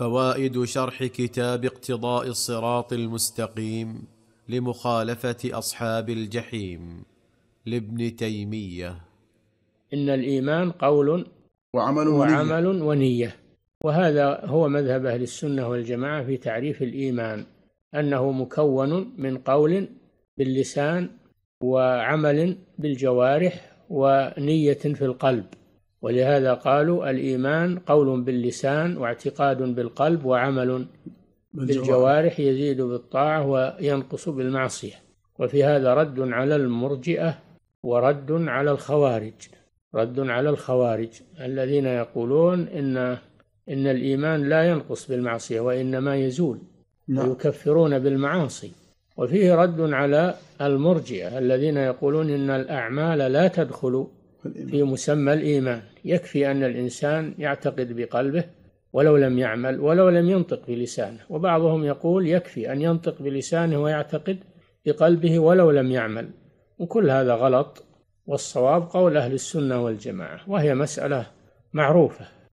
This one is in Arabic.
فوائد شرح كتاب اقتضاء الصراط المستقيم لمخالفه اصحاب الجحيم لابن تيميه ان الايمان قول وعمل ونيه, وعمل ونية وهذا هو مذهب اهل السنه والجماعه في تعريف الايمان انه مكون من قول باللسان وعمل بالجوارح ونيه في القلب ولهذا قالوا الإيمان قول باللسان واعتقاد بالقلب وعمل بالجوارح يزيد بالطاعة وينقص بالمعصية وفي هذا رد على المرجئة ورد على الخوارج رد على الخوارج الذين يقولون إن إن الإيمان لا ينقص بالمعصية وإنما يزول نعم. ويكفرون بالمعاصي وفيه رد على المرجئة الذين يقولون إن الأعمال لا تدخل في مسمى الإيمان يكفي أن الإنسان يعتقد بقلبه ولو لم يعمل ولو لم ينطق بلسانه وبعضهم يقول يكفي أن ينطق بلسانه ويعتقد بقلبه ولو لم يعمل وكل هذا غلط والصواب قول أهل السنة والجماعة وهي مسألة معروفة